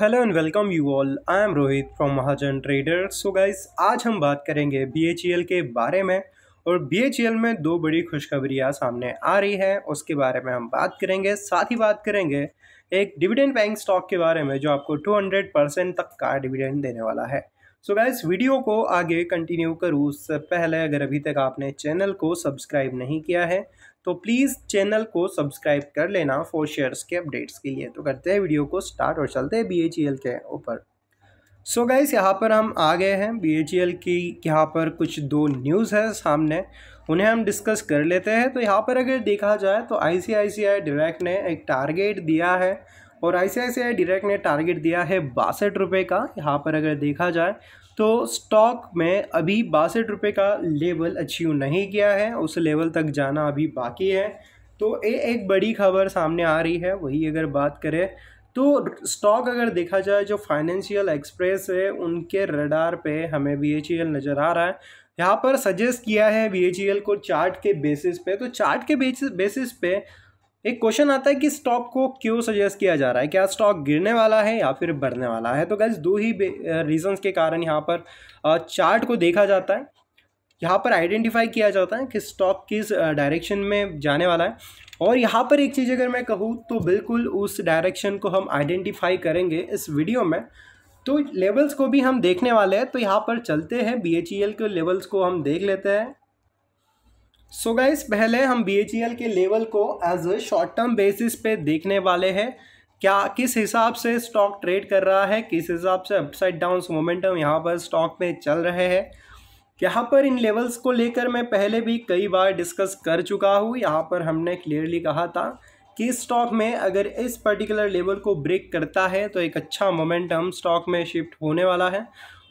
hello and welcome you all I am Rohit from Mahajan Trader so guys आज हम बात करेंगे बी e के बारे में और बी e में दो बड़ी खुशखबरियाँ सामने आ रही है उसके बारे में हम बात करेंगे साथ ही बात करेंगे एक डिविडेंड बैंक स्टॉक के बारे में जो आपको 200 परसेंट तक का डिविडेंड देने वाला है सो so गैस वीडियो को आगे कंटिन्यू करूँ उससे पहले अगर अभी तक आपने चैनल को सब्सक्राइब नहीं किया है तो प्लीज़ चैनल को सब्सक्राइब कर लेना फॉर शेयर्स के अपडेट्स के लिए तो करते हैं वीडियो को स्टार्ट और चलते हैं बी e के ऊपर सो so गाइस यहाँ पर हम आ गए हैं बी e की यहाँ पर कुछ दो न्यूज़ है सामने उन्हें हम डिस्कस कर लेते हैं तो यहाँ पर अगर देखा जाए तो आई डायरेक्ट ने एक टारगेट दिया है और आई डायरेक्ट ने टारगेट दिया है बासठ रुपये का यहाँ पर अगर देखा जाए तो स्टॉक में अभी बासठ रुपये का लेवल अचीव नहीं किया है उस लेवल तक जाना अभी बाकी है तो ये एक बड़ी खबर सामने आ रही है वही अगर बात करें तो स्टॉक अगर देखा जाए जो फाइनेंशियल एक्सप्रेस है उनके रडार पे हमें बी e नज़र आ रहा है यहाँ पर सजेस्ट किया है बी e को चार्ट के बेसिस पे तो चार्ट के बेसिस पे एक क्वेश्चन आता है कि स्टॉक को क्यों सजेस्ट किया जा रहा है क्या स्टॉक गिरने वाला है या फिर बढ़ने वाला है तो गैस दो ही रीजंस के कारण यहाँ पर चार्ट को देखा जाता है यहाँ पर आइडेंटिफाई किया जाता है कि स्टॉक किस डायरेक्शन में जाने वाला है और यहाँ पर एक चीज़ अगर मैं कहूँ तो बिल्कुल उस डायरेक्शन को हम आइडेंटिफाई करेंगे इस वीडियो में तो लेवल्स को भी हम देखने वाले हैं तो यहाँ पर चलते हैं बी e के लेवल्स को हम देख लेते हैं सो so गाइस पहले हम बी e के लेवल को as a short term basis पे देखने वाले हैं क्या किस हिसाब से स्टॉक ट्रेड कर रहा है किस हिसाब से अपसाइड डाउन मोमेंटम यहाँ पर स्टॉक में चल रहे हैं यहाँ पर इन लेवल्स को लेकर मैं पहले भी कई बार डिस्कस कर चुका हूँ यहाँ पर हमने क्लियरली कहा था कि स्टॉक में अगर इस पर्टिकुलर लेवल को ब्रेक करता है तो एक अच्छा मोमेंटम स्टॉक में शिफ्ट होने वाला है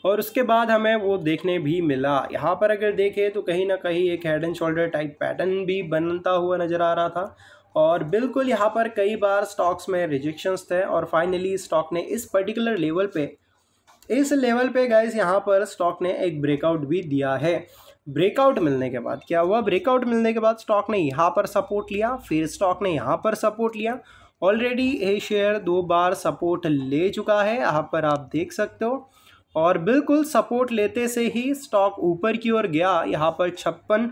और उसके बाद हमें वो देखने भी मिला यहाँ पर अगर देखें तो कहीं ना कहीं एक head and shoulder type pattern भी बनता हुआ नज़र आ रहा था और बिल्कुल यहाँ पर कई बार स्टॉक्स में रिजेक्शंस थे और फाइनली स्टॉक ने इस पर्टिकुलर लेवल पे इस लेवल पे गाइस यहाँ पर स्टॉक ने एक ब्रेकआउट भी दिया है ब्रेकआउट मिलने के बाद क्या हुआ ब्रेकआउट मिलने के बाद स्टॉक ने यहाँ पर सपोर्ट लिया फिर स्टॉक ने यहाँ पर सपोर्ट लिया ऑलरेडी ये शेयर दो बार सपोर्ट ले चुका है यहाँ पर आप देख सकते हो और बिल्कुल सपोर्ट लेते से ही स्टॉक ऊपर की ओर गया यहाँ पर छप्पन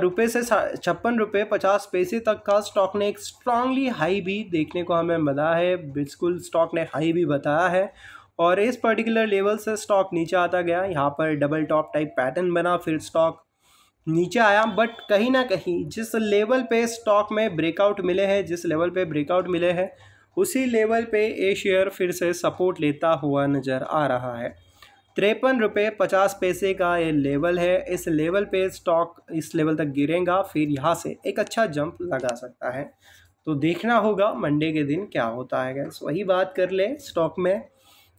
रुपये से छप्पन रुपये पचास पैसे तक का स्टॉक ने एक स्ट्रांगली हाई भी देखने को हमें मिला है बिल्कुल स्टॉक ने हाई भी बताया है और इस पर्टिकुलर लेवल से स्टॉक नीचे आता गया यहाँ पर डबल टॉप टाइप पैटर्न बना फिर स्टॉक नीचे आया बट कहीं ना कहीं जिस लेवल पे स्टॉक में ब्रेकआउट मिले हैं जिस लेवल पे ब्रेकआउट मिले हैं उसी लेवल पे ये शेयर फिर से सपोर्ट लेता हुआ नज़र आ रहा है तिरपन रुपये पचास पैसे का ये लेवल है इस लेवल पे स्टॉक इस लेवल तक गिरेगा फिर यहाँ से एक अच्छा जंप लगा सकता है तो देखना होगा मंडे के दिन क्या होता है गैस वही बात कर ले स्टॉक में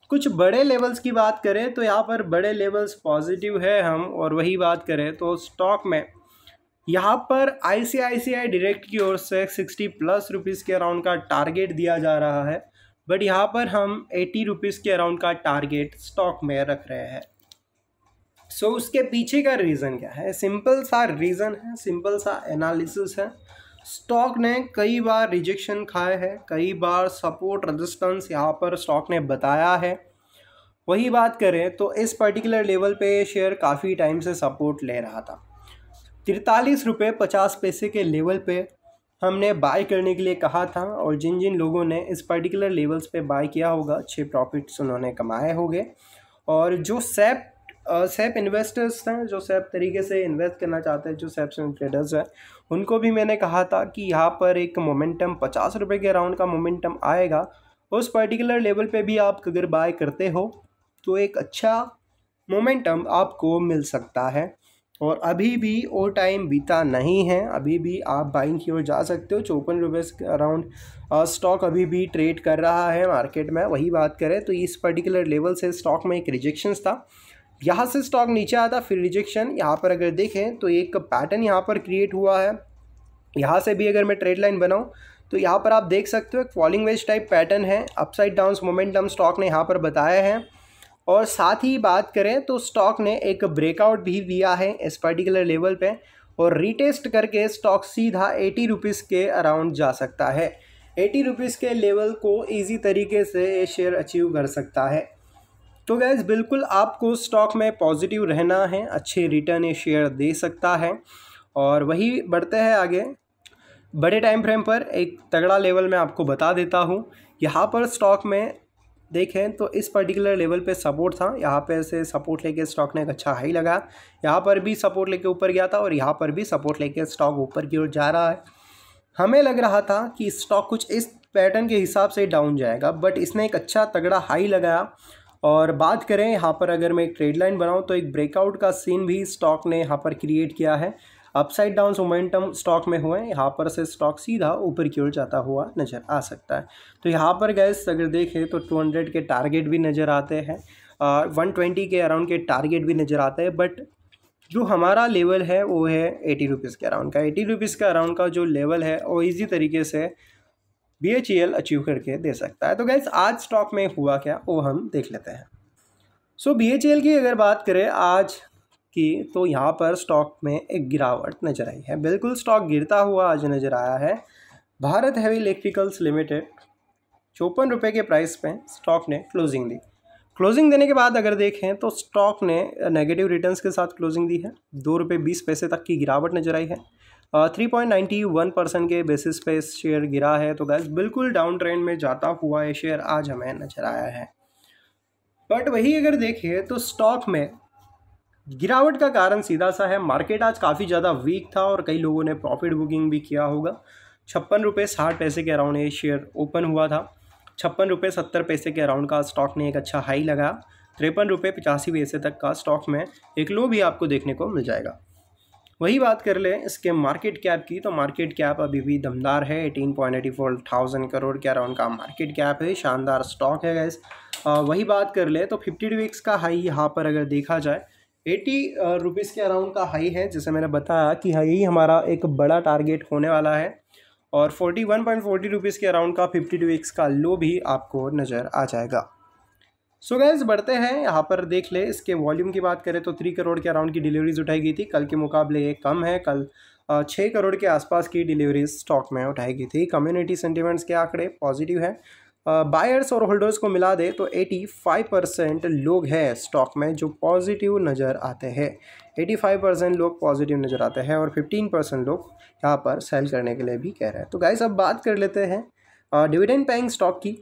कुछ बड़े लेवल्स की बात करें तो यहाँ पर बड़े लेवल्स पॉजिटिव है हम और वही बात करें तो स्टॉक में यहाँ पर आई डायरेक्ट की ओर से सिक्सटी प्लस रुपीज़ के अराउंड का टारगेट दिया जा रहा है बट यहाँ पर हम एटी रुपीज़ के अराउंड का टारगेट स्टॉक में रख रहे हैं सो so, उसके पीछे का रीज़न क्या है सिंपल सा रीज़न है सिंपल सा एनालिसिस है स्टॉक ने कई बार रिजेक्शन खाए है कई बार सपोर्ट रेजिस्टेंस यहाँ पर स्टॉक ने बताया है वही बात करें तो इस पर्टिकुलर लेवल पे शेयर काफ़ी टाइम से सपोर्ट ले रहा था तिरतालीस रुपये पचास पैसे के लेवल पे हमने बाय करने के लिए कहा था और जिन जिन लोगों ने इस पर्टिकुलर लेवल्स पे बाय किया होगा अच्छे प्रॉफिट्स उन्होंने कमाए होंगे और जो सेप सेप इन्वेस्टर्स हैं जो सेप तरीके से इन्वेस्ट करना चाहते हैं जो सैप्स ट्रेडर्स हैं उनको भी मैंने कहा था कि यहाँ पर एक मोमेंटम पचास रुपये के अराउंड का मोमेंटम आएगा उस पर्टिकुलर लेवल पे भी आप अगर बाय करते हो तो एक अच्छा मोमेंटम आपको मिल सकता है और अभी भी वो टाइम बीता नहीं है अभी भी आप बाइंग की ओर जा सकते हो चौपन रुपये अराउंड स्टॉक अभी भी ट्रेड कर रहा है मार्केट में वही बात करें तो इस पर्टिकुलर लेवल से स्टॉक में एक रिजेक्शन था यहाँ से स्टॉक नीचे आता फिर रिजेक्शन यहाँ पर अगर देखें तो एक पैटर्न यहाँ पर क्रिएट हुआ है यहाँ से भी अगर मैं ट्रेड लाइन बनाऊँ तो यहाँ पर आप देख सकते हो एक फॉलिंग वेज टाइप पैटर्न है अपसाइड डाउन मोमेंटम स्टॉक ने यहाँ पर बताया है और साथ ही बात करें तो स्टॉक ने एक ब्रेकआउट भी दिया है इस पर्टिकुलर लेवल पे और रीटेस्ट करके स्टॉक सीधा एटी रुपीज़ के अराउंड जा सकता है एटी रुपीज़ के लेवल को इजी तरीके से ये शेयर अचीव कर सकता है तो गैस बिल्कुल आपको स्टॉक में पॉजिटिव रहना है अच्छे रिटर्न ये शेयर दे सकता है और वही बढ़ते हैं आगे बड़े टाइम फ्रेम पर एक तगड़ा लेवल मैं आपको बता देता हूँ यहाँ पर स्टॉक में देखें तो इस पर्टिकुलर लेवल पे सपोर्ट था यहाँ पे से सपोर्ट लेके स्टॉक ने एक अच्छा हाई लगा यहाँ पर भी सपोर्ट लेके ऊपर गया था और यहाँ पर भी सपोर्ट लेके स्टॉक ऊपर की ओर जा रहा है हमें लग रहा था कि स्टॉक कुछ इस पैटर्न के हिसाब से डाउन जाएगा बट इसने एक अच्छा तगड़ा हाई लगाया और बात करें यहाँ पर अगर मैं एक ट्रेड लाइन बनाऊँ तो एक ब्रेकआउट का सीन भी स्टॉक ने यहाँ पर क्रिएट किया है अपसाइड डाउन मोमेंटम स्टॉक में हुए यहाँ पर से स्टॉक सीधा ऊपर की ओर जाता हुआ नज़र आ सकता है तो यहाँ पर गैस अगर देखें तो 200 के टारगेट भी नज़र आते हैं वन ट्वेंटी के अराउंड के टारगेट भी नज़र आते हैं बट जो हमारा लेवल है वो है एटी रुपीज़ के अराउंड का एटी रुपीज़ का अराउंड का जो लेवल है वो इजी तरीके से बी एच एल अचीव करके दे सकता है तो गैस आज स्टॉक में हुआ क्या वो हम देख लेते हैं सो बी एच एल की अगर बात करें आज की तो यहाँ पर स्टॉक में एक गिरावट नज़र आई है बिल्कुल स्टॉक गिरता हुआ आज नज़र आया है भारत हैवी इलेक्ट्रिकल्स लिमिटेड चौपन रुपये के प्राइस पे स्टॉक ने क्लोजिंग दी क्लोजिंग देने के बाद अगर देखें तो स्टॉक ने नेगेटिव रिटर्न्स के साथ क्लोजिंग दी है दो रुपये बीस पैसे तक की गिरावट नजर आई है three point ninety one percent के बेसिस पे शेयर गिरा है तो गैस बिल्कुल डाउन ट्रेंड में जाता हुआ ये शेयर आज हमें नजर आया है बट वही अगर देखिए तो स्टॉक में गिरावट का कारण सीधा सा है मार्केट आज काफ़ी ज़्यादा वीक था और कई लोगों ने प्रॉफिट बुकिंग भी किया होगा छप्पन रुपये साठ पैसे के अराउंड ये शेयर ओपन हुआ था छप्पन रुपये सत्तर पैसे के अराउंड का स्टॉक ने एक अच्छा हाई लगाया तिरपन रुपये पचासी पैसे तक का स्टॉक में एक लो भी आपको देखने को मिल जाएगा वही बात कर लें इसके मार्केट कैप की तो मार्केट कैप अभी भी दमदार है eighteen point eighty four thousand crore के अराउंड का मार्केट कैप है शानदार स्टॉक है गैस वही बात कर लें तो फिफ्टी वीक्स का हाई यहाँ पर अगर देखा जाए एटी रुपीज़ के अराउंड का हाई है जैसे मैंने बताया कि हाई हमारा एक बड़ा टारगेट होने वाला है और forty one point forty rupees के अराउंड का फिफ्टी टू वीक्स का लो भी आपको नज़र आ जाएगा सो so गैस बढ़ते हैं यहाँ पर देख ले इसके वॉल्यूम की बात करें तो थ्री करोड़ के अराउंड की डिलीवरीज उठाई गई थी कल के मुकाबले ये कम है कल छः करोड़ के आसपास की डिलीवरीज स्टॉक में उठाई गई थी कम्युनिटी सेंटिमेंट्स के आंकड़े पॉजिटिव हैं बायर्स और होल्डर्स को मिला दे तो 85 परसेंट लोग हैं स्टॉक में जो पॉजिटिव नज़र आते हैं 85 परसेंट लोग पॉजिटिव नज़र आते हैं और 15 परसेंट लोग यहाँ पर सेल करने के लिए भी कह रहे हैं तो गाइस अब बात कर लेते हैं डिविडेंड पैंग स्टॉक की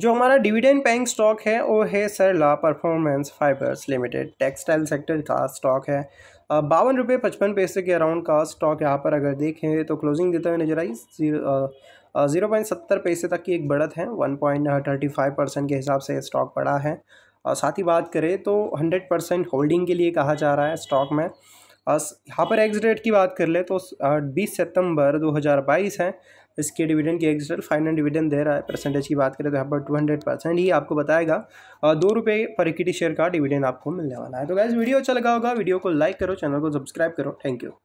जो हमारा डिविडेंड पैंग स्टॉक है वो है Sarla Performance Fibers Limited textile sector का स्टॉक है बावन रुपये पचपन पैसे के अराउंड का स्टॉक यहाँ पर अगर देखें तो क्लोजिंग देते हुए नजर आई ज़ीरो पॉइंट सत्तर पैसे तक की एक बढ़त है one point thirty five percent के हिसाब से स्टॉक बढ़ा है और साथ ही बात करें तो हंड्रेड परसेंट होल्डिंग के लिए कहा जा रहा है स्टॉक में यहाँ पर एग्जिट रेट की बात कर ले तो बीस सितंबर बाईस है इसके डिविडेंड की एग्जिट फाइनल डिविडेंड दे रहा है परसेंटेज की बात करें तो यहाँ पर टू हंड्रेड परसेंट ही आपको बताएगा दो रुपये पर इक्विटी शेयर का डिविडेंड आपको मिलने वाला है तो गैस वीडियो अच्छा लगा होगा वीडियो को लाइक करो चैनल को सब्सक्राइब करो थैंक यू